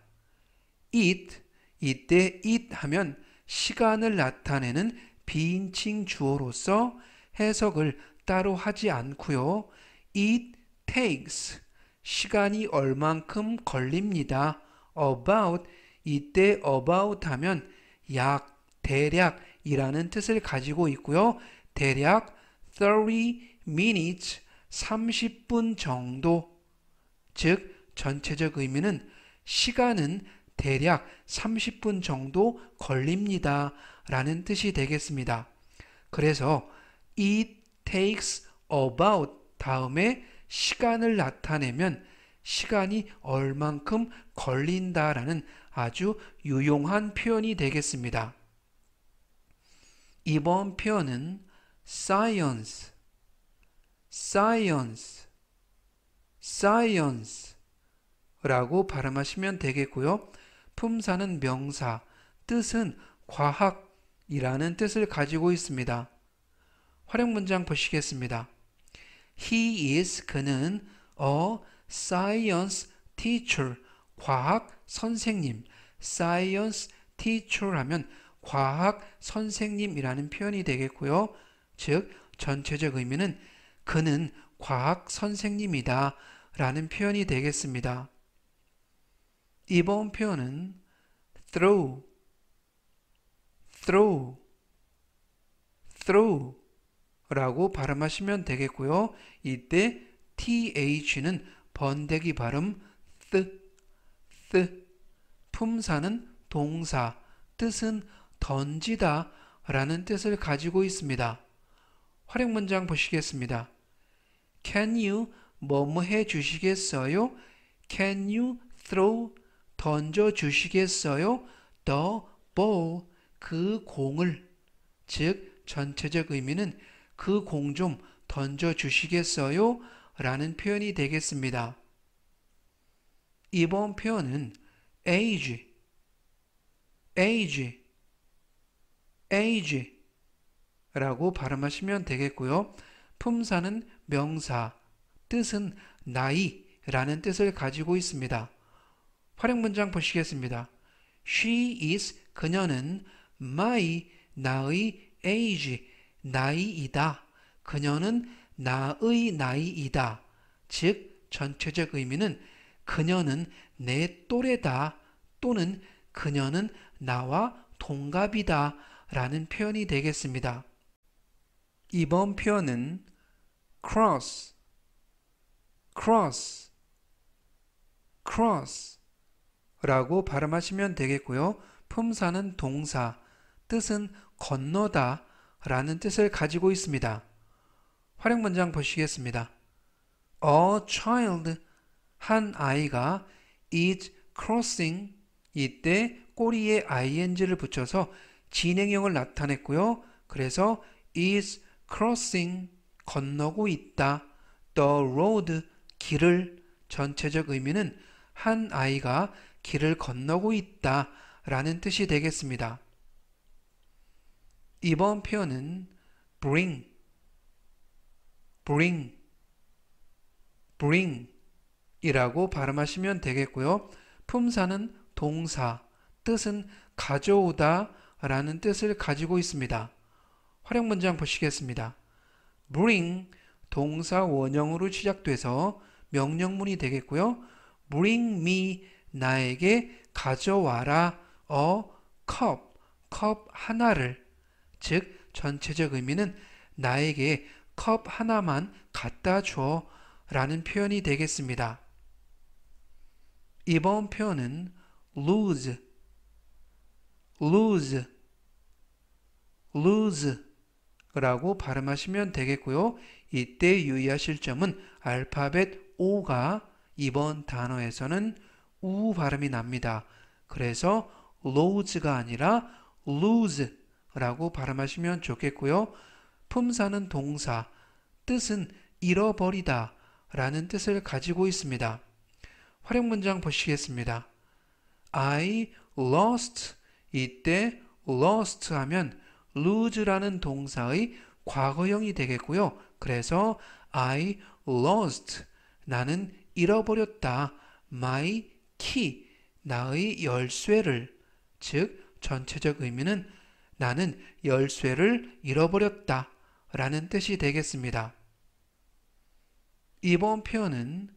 it, 이때 it 하면 시간을 나타내는 비인칭 주어로서 해석을 따로 하지 않고요. it takes, 시간이 얼만큼 걸립니다. about 이때 about 하면 약, 대략이라는 뜻을 가지고 있고요. 대략 30 minutes 30분 정도 즉 전체적 의미는 시간은 대략 30분 정도 걸립니다. 라는 뜻이 되겠습니다. 그래서 it takes about 다음에 시간을 나타내면 시간이 얼만큼 걸린다라는 아주 유용한 표현이 되겠습니다. 이번 표현은 science, science, science 라고 발음하시면 되겠고요. 품사는 명사, 뜻은 과학이라는 뜻을 가지고 있습니다. 활용 문장 보시겠습니다. He is 그는 a science teacher 과학 선생님, science teacher 하면 과학 선생님이라는 표현이 되겠고요. 즉, 전체적 의미는 그는 과학 선생님이다 라는 표현이 되겠습니다. 이번 표현은 t h r o u t h r o u t h r o u 라고 발음하시면 되겠고요. 이때 th는 번데기 발음 th, th 품사는 동사, 뜻은 던지다 라는 뜻을 가지고 있습니다. 활용 문장 보시겠습니다. Can you 뭐 뭐 해 주시겠어요? Can you throw 던져 주시겠어요? The ball 그 공을 즉 전체적 의미는 그 공 좀 던져 주시겠어요? 라는 표현이 되겠습니다. 이번 표현은 age, age, age 라고 발음하시면 되겠고요. 품사는 명사, 뜻은 나이라는 뜻을 가지고 있습니다. 활용 문장 보시겠습니다. She is 그녀는 my 나의 age 나이이다. 그녀는 나의 나이이다. 즉 전체적 의미는 그녀는 내 또래다 또는 그녀는 나와 동갑이다 라는 표현이 되겠습니다. 이번 표현은 cross, cross, cross 라고 발음하시면 되겠고요. 품사는 동사, 뜻은 건너다 라는 뜻을 가지고 있습니다. 활용 문장 보시겠습니다. A child, 한 아이가 is crossing 이때 꼬리에 ing를 붙여서 진행형을 나타냈고요. 그래서 is crossing 건너고 있다. the road 길을 전체적 의미는 한 아이가 길을 건너고 있다 라는 뜻이 되겠습니다. 이번 표현은 bring, bring, bring 이라고 발음하시면 되겠고요. 품사는 동사, 뜻은 가져오다 라는 뜻을 가지고 있습니다. 활용 문장 보시겠습니다. bring 동사 원형으로 시작돼서 명령문이 되겠고요. bring me 나에게 가져와라 a cup 컵 하나를 즉 전체적 의미는 나에게 컵 하나만 갖다 줘 라는 표현이 되겠습니다. 이번 표현은 lose, lose, lose 라고 발음하시면 되겠고요. 이때 유의하실 점은 알파벳 O가 이번 단어에서는 우 발음이 납니다. 그래서 lose가 아니라 lose라고 발음하시면 좋겠고요. 품사는 동사, 뜻은 잃어버리다 라는 뜻을 가지고 있습니다. 활용 문장 보시겠습니다. I lost 이때 lost 하면 lose라는 동사의 과거형이 되겠고요. 그래서 I lost 나는 잃어버렸다 my key 나의 열쇠를 즉 전체적 의미는 나는 열쇠를 잃어버렸다 라는 뜻이 되겠습니다. 이번 표현은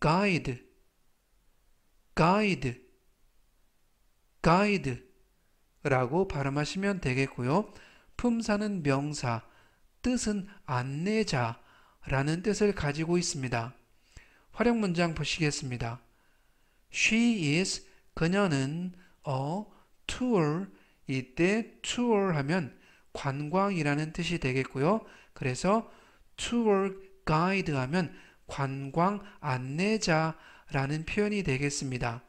guide guide, guide라고 발음하시면 되겠고요. 품사는 명사, 뜻은 안내자라는 뜻을 가지고 있습니다. 활용 문장 보시겠습니다. She is 그녀는 a tour 이때 tour 하면 관광이라는 뜻이 되겠고요. 그래서 tour guide 하면 관광 안내자 라는 표현이 되겠습니다.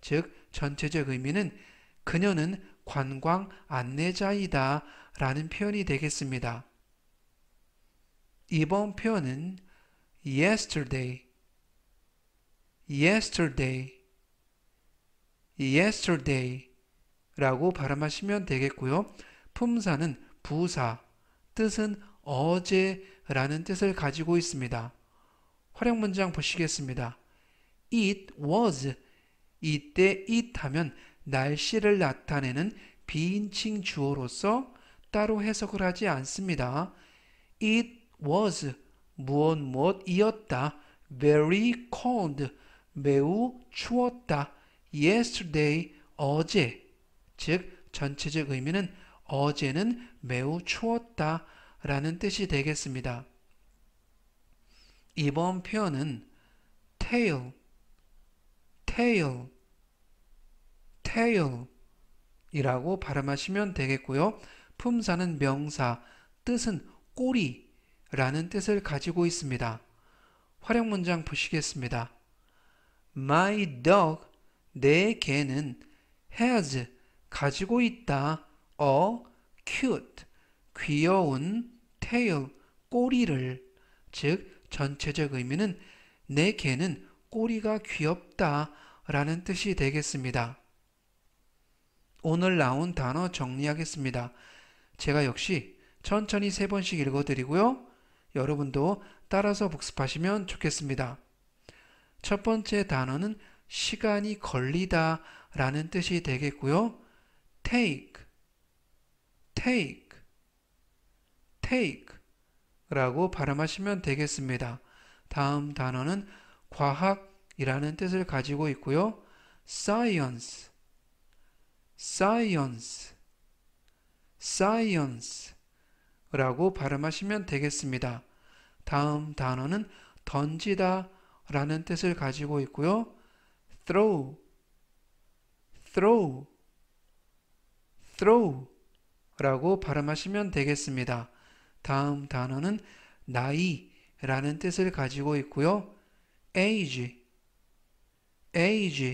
즉, 전체적 의미는 그녀는 관광 안내자이다 라는 표현이 되겠습니다. 이번 표현은 yesterday, yesterday, yesterday 라고 발음하시면 되겠고요. 품사는 부사, 뜻은 어제라는 뜻을 가지고 있습니다. 활용 문장 보시겠습니다. it was 이때 it 하면 날씨를 나타내는 비인칭 주어로서 따로 해석을 하지 않습니다. It was 무엇 무엇이었다. Very cold 매우 추웠다. Yesterday 어제 즉 전체적 의미는 어제는 매우 추웠다 라는 뜻이 되겠습니다. 이번 표현은 tail tail, tail 이라고 발음하시면 되겠고요. 품사는 명사, 뜻은 꼬리라는 뜻을 가지고 있습니다. 활용 문장 보시겠습니다. My dog, 내 개는 has, 가지고 있다, a cute, 귀여운 tail, 꼬리를, 즉 전체적 의미는 내 개는 꼬리가 귀엽다 라는 뜻이 되겠습니다. 오늘 나온 단어 정리하겠습니다. 제가 역시 천천히 세 번씩 읽어드리고요. 여러분도 따라서 복습하시면 좋겠습니다. 첫 번째 단어는 시간이 걸리다 라는 뜻이 되겠고요. take, take, take 라고 발음하시면 되겠습니다. 다음 단어는 과학 이라는 뜻을 가지고 있고요. science, science, science 라고 발음하시면 되겠습니다. 다음 단어는 던지다 라는 뜻을 가지고 있고요. throw, throw, throw 라고 발음하시면 되겠습니다. 다음 단어는 나이 라는 뜻을 가지고 있고요. age, 에 g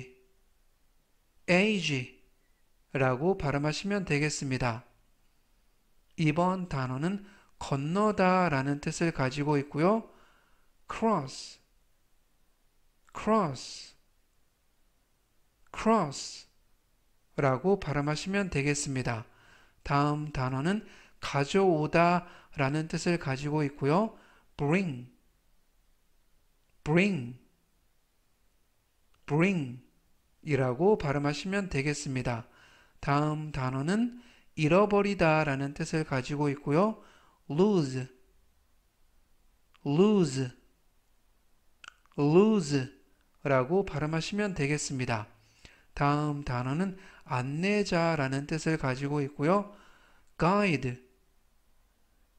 e age 라고 발음하시면 되겠습니다. 이번 단어는 건너다 라는 뜻을 가지고 있고요. cross, cross, cross 라고 발음하시면 되겠습니다. 다음 단어는 가져오다 라는 뜻을 가지고 있고요. bring, bring, bring 이라고 발음하시면 되겠습니다. 다음 단어는 잃어버리다 라는 뜻을 가지고 있고요. lose, lose, lose 라고 발음하시면 되겠습니다. 다음 단어는 안내자 라는 뜻을 가지고 있고요. guide,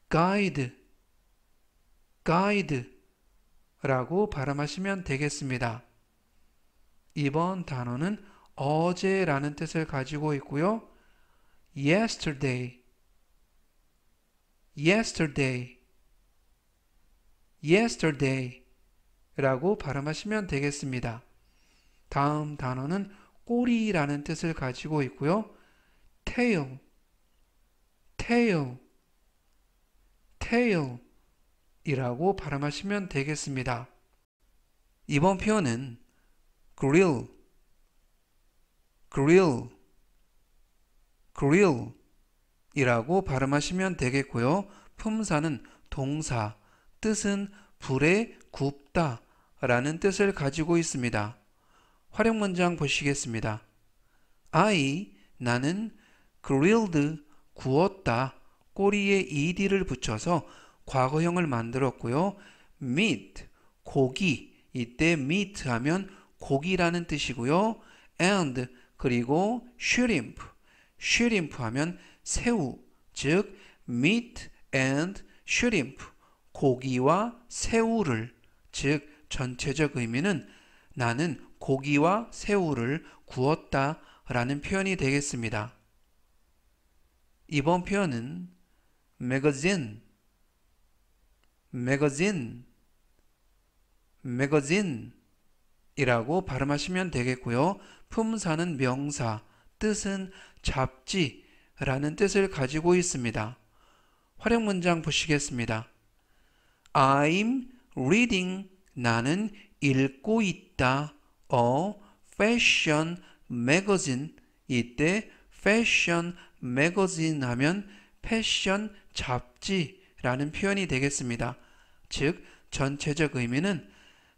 guide, guide 라고 발음하시면 되겠습니다. 이번 단어는 어제라는 뜻을 가지고 있고요. yesterday, yesterday, yesterday 라고 발음하시면 되겠습니다. 다음 단어는 꼬리라는 뜻을 가지고 있고요. tail, tail, tail 이라고 발음하시면 되겠습니다. 이번 표현은 grill grill grill 이라고 발음하시면 되겠고요. 품사는 동사, 뜻은 불에 굽다 라는 뜻을 가지고 있습니다. 활용 문장 보시겠습니다. I, 나는 grilled, 구웠다 꼬리에 ed를 붙여서 과거형을 만들었고요. meat, 고기, 이때 meat 하면 고기라는 뜻이고요. and 그리고 shrimp. shrimp 하면 새우, 즉 meat and shrimp. 고기와 새우를 즉 전체적 의미는 나는 고기와 새우를 구웠다 라는 표현이 되겠습니다. 이번 표현은 magazine, magazine, magazine 이라고 발음하시면 되겠고요. 품사는 명사, 뜻은 잡지라는 뜻을 가지고 있습니다. 활용 문장 보시겠습니다. I'm reading. 나는 읽고 있다. 어, fashion magazine. 이때 fashion magazine 하면 패션 잡지라는 표현이 되겠습니다. 즉 전체적 의미는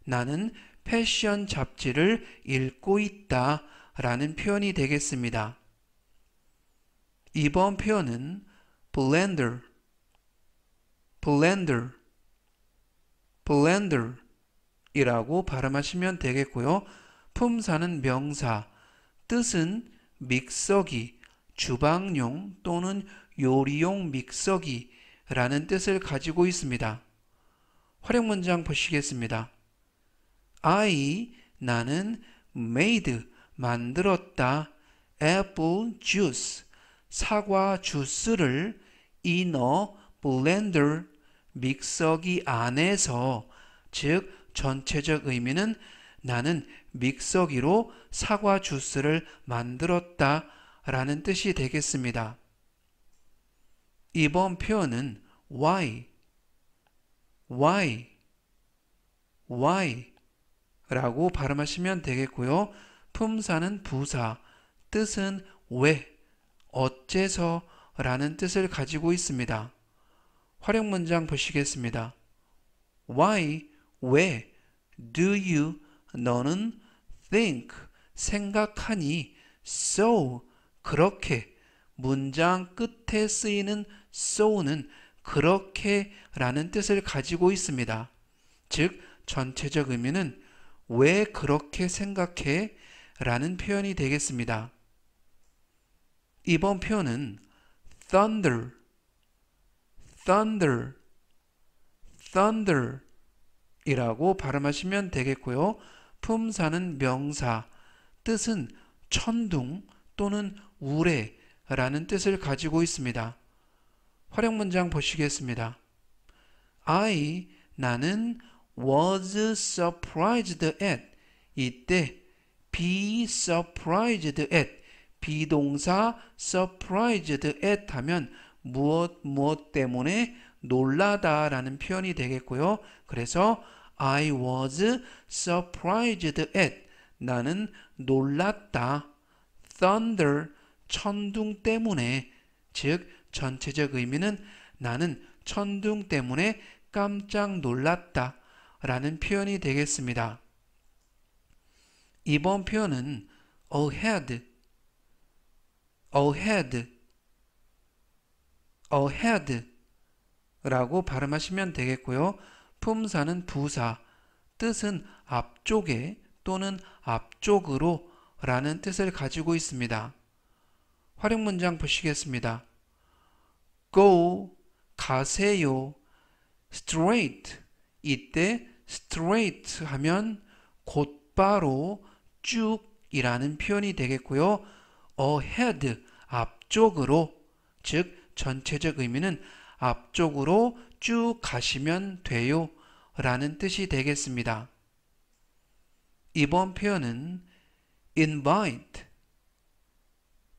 나는 패션 잡지를 읽고 있다 라는 표현이 되겠습니다. 이번 표현은 blender, blender, blender 이라고 발음하시면 되겠고요. 품사는 명사, 뜻은 믹서기, 주방용 또는 요리용 믹서기라는 뜻을 가지고 있습니다. 활용 문장 보시겠습니다. I 나는 made 만들었다 apple juice 사과 주스를 in a blender 믹서기 안에서 즉 전체적 의미는 나는 믹서기로 사과 주스를 만들었다 라는 뜻이 되겠습니다. 이번 표현은 why, why, why 라고 발음하시면 되겠고요. 품사는 부사, 뜻은 왜, 어째서 라는 뜻을 가지고 있습니다. 활용 문장 보시겠습니다. Why, 왜, do you, 너는 think, 생각하니, so, 그렇게 문장 끝에 쓰이는 so는 그렇게 라는 뜻을 가지고 있습니다. 즉, 전체적 의미는 왜 그렇게 생각해? 라는 표현이 되겠습니다. 이번 표현은 thunder, thunder, thunder 이라고 발음하시면 되겠고요. 품사는 명사, 뜻은 천둥 또는 우레라는 뜻을 가지고 있습니다. 활용 문장 보시겠습니다. I, 나는 was surprised at 이때 be surprised at 비동사 surprised at 하면 무엇 무엇 때문에 놀라다라는 표현이 되겠고요. 그래서 I was surprised at 나는 놀랐다. thunder 천둥 때문에 즉 전체적 의미는 나는 천둥 때문에 깜짝 놀랐다. 라는 표현이 되겠습니다. 이번 표현은 ahead, ahead, ahead 라고 발음하시면 되겠고요. 품사는 부사, 뜻은 앞쪽에 또는 앞쪽으로 라는 뜻을 가지고 있습니다. 활용 문장 보시겠습니다. go, 가세요, straight 이때 straight 하면 곧바로 쭉이라는 표현이 되겠고요. ahead 앞쪽으로 즉 전체적 의미는 앞쪽으로 쭉 가시면 돼요 라는 뜻이 되겠습니다. 이번 표현은 invite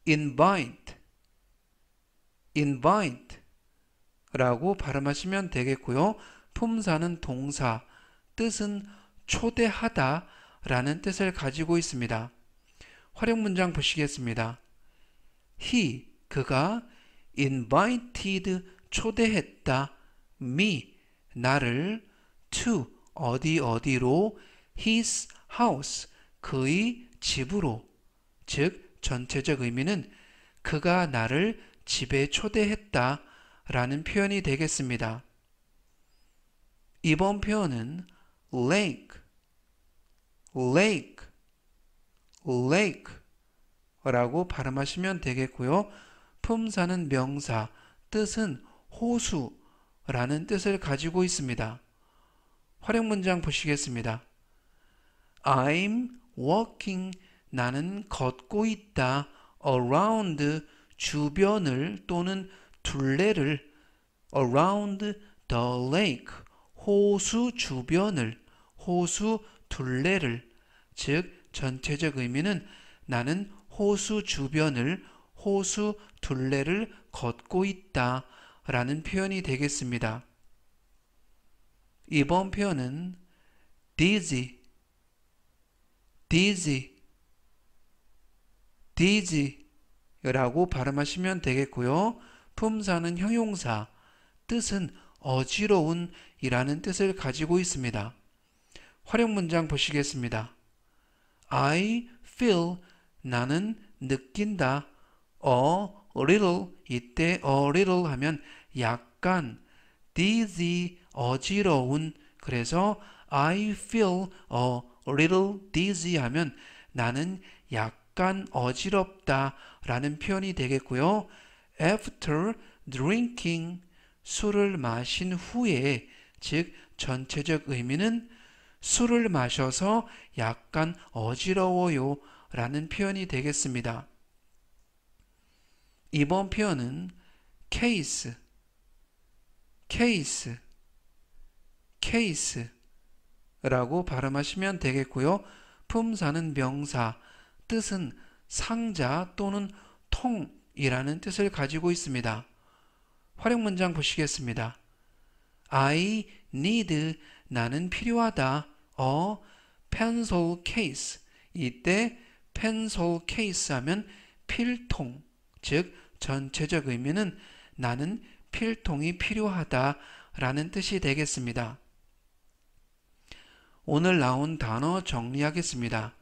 invite invite 라고 발음하시면 되겠고요. 품사는 동사 뜻은 초대하다 라는 뜻을 가지고 있습니다. 활용 문장 보시겠습니다. He, 그가 invited, 초대했다, me, 나를 to, 어디 어디로 his house, 그의 집으로 즉 전체적 의미는 그가 나를 집에 초대했다 라는 표현이 되겠습니다. 이번 표현은 lake, lake, lake 라고 발음하시면 되겠고요. 품사는 명사, 뜻은 호수라는 뜻을 가지고 있습니다. 활용 문장 보시겠습니다. I'm walking 나는 걷고 있다 around 주변을 또는 둘레를 around the lake 호수 주변을, 호수 둘레를, 즉 전체적 의미는 나는 호수 주변을, 호수 둘레를 걷고 있다 라는 표현이 되겠습니다. 이번 표현은 dizzy, dizzy, dizzy 라고 발음하시면 되겠고요. 품사는 형용사, 뜻은 어지러운이라는 뜻을 가지고 있습니다. 활용 문장 보시겠습니다. I feel 나는 느낀다. a little 이때 a little 하면 약간 dizzy 어지러운 그래서 I feel a little dizzy 하면 나는 약간 어지럽다 라는 표현이 되겠고요. After drinking 술을 마신 후에 즉 전체적 의미는 술을 마셔서 약간 어지러워요 라는 표현이 되겠습니다. 이번 표현은 케이스, 케이스, 케이스 라고 발음하시면 되겠고요. 품사는 명사, 뜻은 상자 또는 통이라는 뜻을 가지고 있습니다. 활용 문장 보시겠습니다. I need 나는 필요하다. 어 pencil case 이때 pencil case 하면 필통 즉 전체적 의미는 나는 필통이 필요하다 라는 뜻이 되겠습니다. 오늘 나온 단어 정리하겠습니다.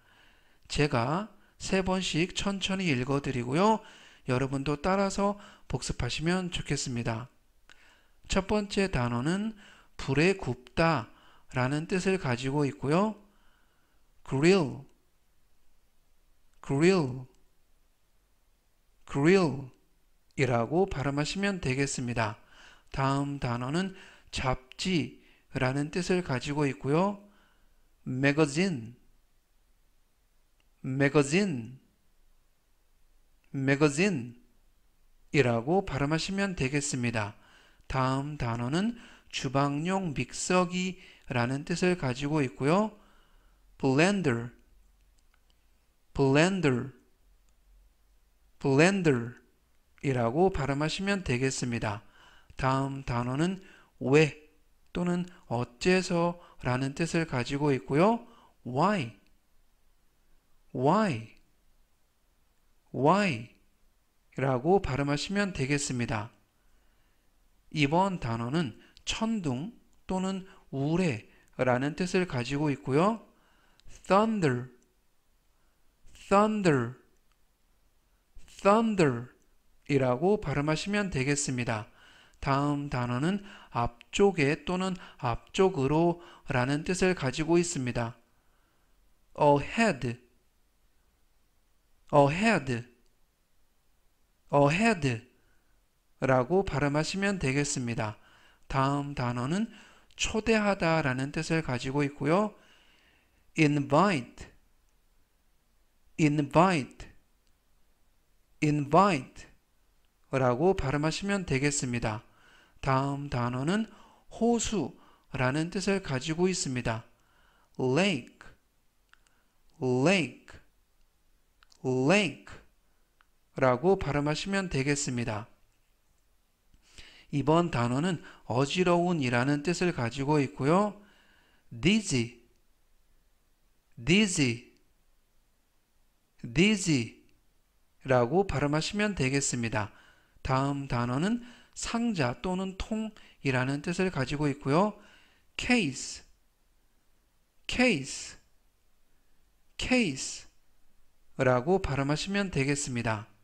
제가 세 번씩 천천히 읽어드리고요. 여러분도 따라서 복습하시면 좋겠습니다. 첫 번째 단어는 불에 굽다 라는 뜻을 가지고 있고요. grill, grill, grill 이라고 발음하시면 되겠습니다. 다음 단어는 잡지 라는 뜻을 가지고 있고요. magazine, magazine, magazine 이라고 발음하시면 되겠습니다. 다음 단어는 주방용 믹서기라는 뜻을 가지고 있고요. blender, blender, blender 이라고 발음하시면 되겠습니다. 다음 단어는 왜 또는 어째서 라는 뜻을 가지고 있고요. why, why, why 라고 발음하시면 되겠습니다. 이번 단어는 천둥 또는 우레라는 뜻을 가지고 있고요. thunder, thunder, thunder 이라고 발음하시면 되겠습니다. 다음 단어는 앞쪽에 또는 앞쪽으로 라는 뜻을 가지고 있습니다. ahead, ahead ahead라고 발음하시면 되겠습니다. 다음 단어는 초대하다라는 뜻을 가지고 있고요. invite invite invite 라고 발음하시면 되겠습니다. 다음 단어는 호수라는 뜻을 가지고 있습니다. lake lake lake 라고 발음하시면 되겠습니다. 이번 단어는 어지러운이라는 뜻을 가지고 있고요. dizzy, dizzy, dizzy 라고 발음하시면 되겠습니다. 다음 단어는 상자 또는 통이라는 뜻을 가지고 있고요. case, case, case 라고 발음하시면 되겠습니다.